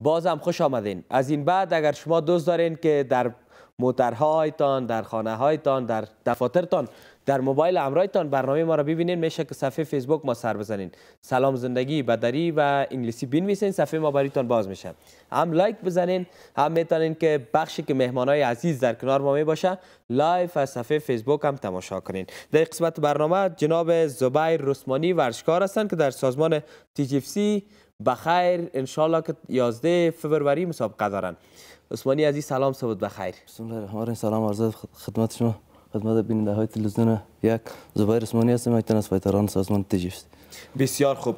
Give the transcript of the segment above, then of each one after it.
بازم خوش آمدین از این بعد اگر شما دوست دارین که در موترهایتان در خانه هایتان در دفاترتان در موبایل همراهتان برنامه ما را ببینید میشه که صفحه فیسبوک ما سر بزنین سلام زندگی بدری و انگلیسی بنویسین صفحه ما بریتان باز میشه هم لایک بزنین هم میتونین که بخشی که مهمان های عزیز در کنار ما میباشه لایف لایو از صفحه فیسبوک هم تماشا کنین در قسمت برنامه جناب زبیر رسمانی ورشکار هستند که در سازمان سی بخیر انشالله که 11 فوریه مسابقه دارن عثمانی عزیز سلام صبح بخیر بسم الله الرحمن الرحیم سلام عرض خدمت شما خدمت بیننده های تلویزیون یک زبایر عثمانی هستم یک تن از فایتران سازمان تجیفت بسیار خوب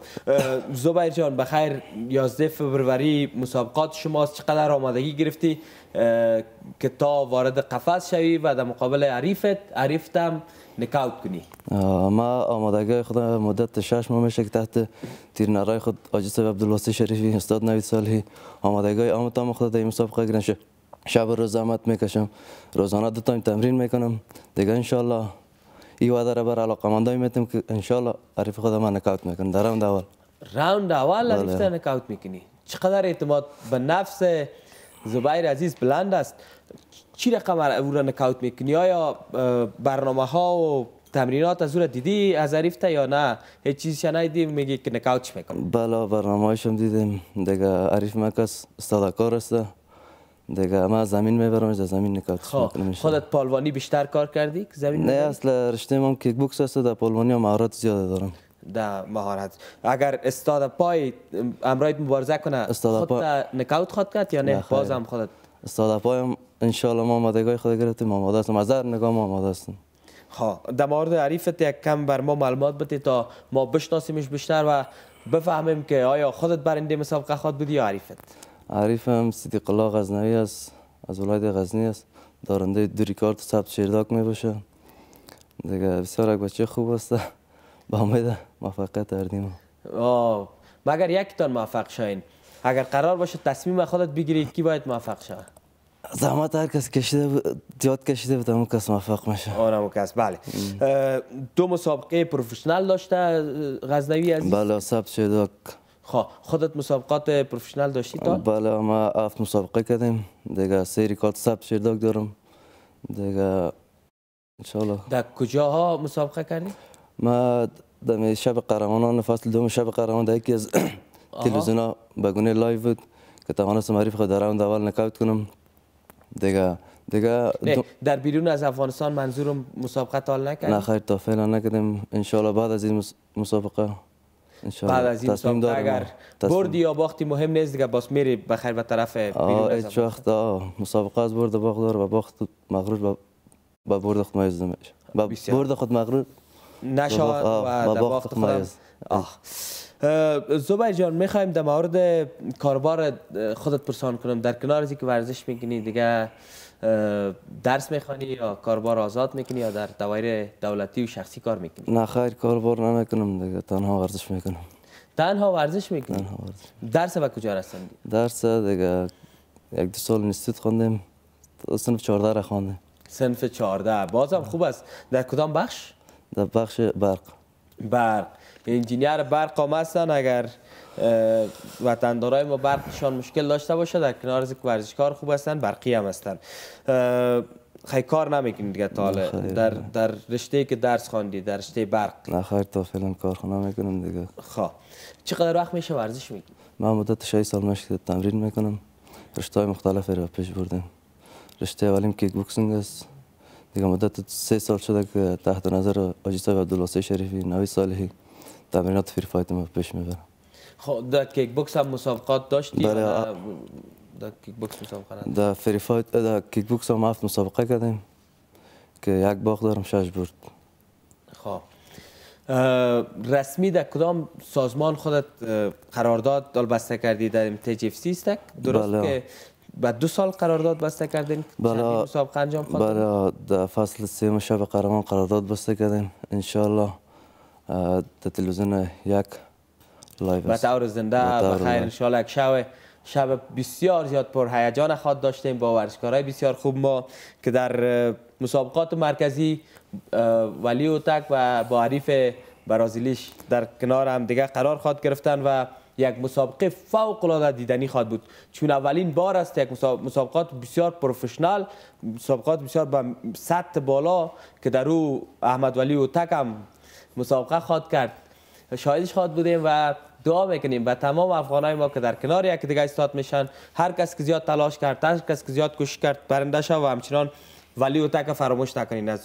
زبایر جان بخیر 11 فبروری مسابقات شماست چقدر آمادگی گرفتی که تا وارد قفس شوی و در مقابل عریفت عریفتم نکاوت کنی ما آمادگی خود مدت شش ماه میشه که تحت نرای خود آجی صاحب عبدالواسی شریفی استاد نوید سالی آمادگی آمد تا خود در این مسابقه گرنشه شب روز زحمت میکشم روزانه دو تایم تمرین میکنم دیگه انشالله ای وعده را بر علاقه مندای میتم که انشالله عارف خودم من نکاوت میکنم در راوند اول راوند اول عارف تا بله. نکاوت میکنی چقدر اعتماد به نفس زبایر عزیز بلند است چی رقم او را نکاوت میکنی یا برنامه ها و تمرینات از دیدی از عارف تا یا نه هیچ چیزی شنیدی میگی که نکاوت میکنم بله برنامه هایشم دیدم دیگه عارف مکس استاد کار است دیگه ما زمین میبرم از زمین نکات خب، خودت پالوانی بیشتر کار کردی زمین نه اصلا رشته من کیک بوکس است در پالوانی هم مهارت زیاد دارم در مهارت اگر استاد پای امرایت مبارزه کنه استاد خود پا... کرد یا نه باز هم خودت استاد پای ان شاء الله ما آمادگی خود گرفتیم آماده هستم از هر نگاه ما آماده است. ها خب، در مورد عریفت یک کم بر ما معلومات بده تا ما بشناسیمش بیشتر و بفهمیم که آیا خودت برنده مسابقه خود بودی یا عریفم سیدی قلا غزنوی است از ولایت غزنی است دارنده دو ریکارد ثبت شیرداک می باشه دیگه بسیار یک بچه خوب است با امید موفقیت اردیم آه مگر یکتان موفق شاین اگر قرار باشه تصمیم خودت بگیری کی باید موفق شه زحمت هر کس کشیده بود زیاد کشیده بود اون کس موفق میشه آره اون کس بله دو مسابقه پروفشنال داشته غزنوی عزیز بله ثبت شده خب، خودت مسابقات پروفشنال داشتی تا؟ بله ما افت مسابقه کردیم دیگه سه ریکارد سب شیرداک دارم دیگه انشالله در کجاها مسابقه کردی؟ ما در شب قهرمانان فصل دوم شب قرمان در یکی از تلویزیون ها بگونه لایو بود که توانستم حریف خود در راوند اول نکاوت کنم دیگه دیگه در بیرون از افغانستان منظورم مسابقه تال نکردیم؟ نه خیر تا فعلا نکردیم انشالله بعد از این مسابقه بعد از این تصمیم اگر بردی یا باختی مهم نیست دیگه باز میری بخیر به طرف بیرون هیچ وقت مسابقه از برد باخت داره و باخت مغرور به برد خود مایز نمیشه به برد خود مغرور نشاد و باخت خود آه زبای جان میخوایم در مورد کاربار خودت پرسان کنم در کنار که ورزش میکنی دیگه درس میخوانی یا کاربار آزاد میکنی یا در دوایر دولتی و شخصی کار میکنی نه خیر کاربار نمیکنم دیگه تنها ورزش میکنم تنها ورزش میکنی تنها ورزش درس به کجا رسندی؟ درس دیگه یک دو سال انستیتوت خواندیم سنف 14 را خواندیم صنف 14 بازم خوب است در کدام بخش در بخش برق برق انجینیر برق هم هستن اگر وطندارای ما برقشان مشکل داشته باشه در کنار از ورزشکار خوب هستن برقی هم هستن خیلی کار نمیکنید دیگه طالب در در رشته که درس خواندی در رشته برق نه خیر تا فعلا کارخونه میکنم دیگه خب چقدر وقت میشه ورزش میکنی من مدت 6 سال مشکل تمرین میکنم رشته های مختلف رو پیش بردم رشته اولیم کیک بوکسینگ است دیگه مدت سه سال شده که تحت نظر آجی عبدالوسی شریفی نوی صالحی تمرینات فری فایت ما پیش میبرم خب در کیک بوکس هم مسابقات داشتی بله در کیک بوکس مسابقه در فری فایت در بوکس هم هفت مسابقه کردیم که یک باغ دارم شش برد خب رسمی در کدام سازمان خودت قرارداد بسته کردی در امتیج اف سی استک درست بله. که بعد دو سال قرارداد بسته کردین بله مسابقه انجام بله در فصل سوم شب قرارمان قرارداد بسته کردیم ان در تلویزیون یک لایو است بطور زنده بخیر انشالله یک شب شب بسیار زیاد پر هیجان خواد داشتیم با ورزشکارای بسیار خوب ما که در مسابقات مرکزی ولی اوتک و با عریف برازیلیش در کنار هم دیگه قرار خواهد گرفتن و یک مسابقه فوق العاده دیدنی خواد بود چون اولین بار است یک مسابقات بسیار پروفشنال مسابقات بسیار با سطح بالا که در او احمد ولی و هم مسابقه خواد کرد شاهدش خواد بودیم و دعا میکنیم و تمام افغانای ما که در کنار یک دیگه استاد میشن هر کس که زیاد تلاش کرد هر کس که زیاد کوشش کرد برنده شد و همچنان ولی و تک فراموش نکنین از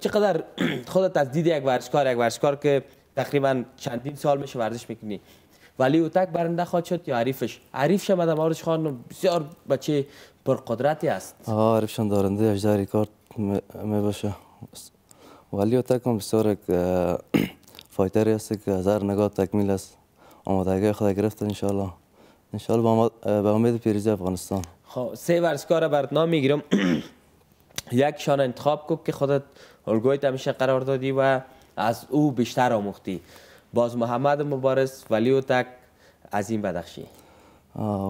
چقدر خودت از دید یک ورزشکار یک ورزشکار که تقریبا چندین سال میشه ورزش میکنی ولی اوتک تک برنده خواهد شد یا عریفش عریف مدام مدام خان بسیار بچه پرقدرتی است عارفشان دارنده اجداری کارت می باشه ولی تکم بسیار فایتری است، که هزار نگاه تکمیل است آمادگی خود گرفت انشالله انشالله به امید پیروزی افغانستان خب سه ورزکار برات بردنام میگیرم یک شان انتخاب کو که خودت اولگوی همیشه قرار دادی و از او بیشتر آمختی باز محمد مبارز ولی تک از این بدخشی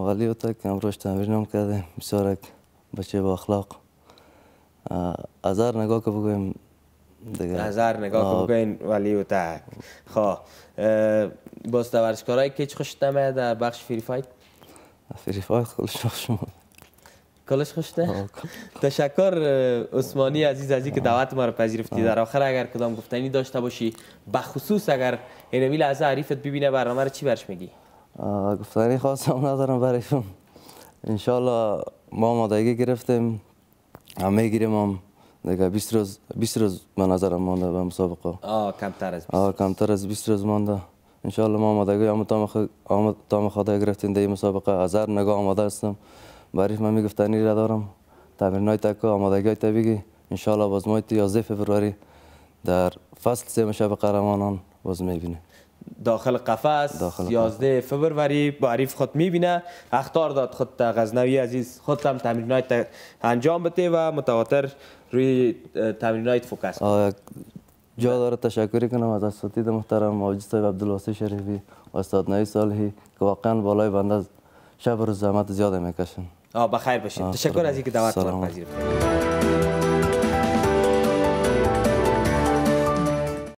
ولی تک امروز نم کرده بسیار بچه با اخلاق از هر نگاه که بگویم دیگه. نظر نگاه بکنین ولی و تک خواه خب، باز تورشکارایی که چی خوشت در بخش فری فایت؟ فری فایت کلش خوش کلش خوش تشکر عثمانی عزیز عزیزی که دعوت ما رو پذیرفتی در آخر اگر کدام گفتنی داشته باشی بخصوص اگر اینمی از عریفت ببینه برنامه رو چی برش میگی؟ گفتنی هم ندارم برشون انشالله ما مادگی گرفتیم همه میگیریم هم دیگه 20 روز 20 روز از نظرم مانده به مسابقه آه کمتر از 20 آه کمتر از 20 روز مانده ان شاء الله ما آمادگی هم خ تام خدا گرفتیم در مسابقه از نگاه آماده هستم بریف من میگفتنی را دارم های تکو آمادگی تا بگی ان شاء الله باز ما فوریه در فصل سه مسابقه قهرمانان باز میبینیم داخل قفس داخل 11 فبروری با عریف خود میبینه اختار داد خود غزنوی عزیز خود هم تمرینات انجام بده و متواتر روی تمرینات فوکس کنه جا داره تشکر کنم از اساتید محترم موجود صاحب عبدالواسی شریفی و استاد نایی صالحی که واقعا بالای بنده شب روز زحمت زیاده میکشن آه بخیر باشید تشکر از اینکه دعوت ما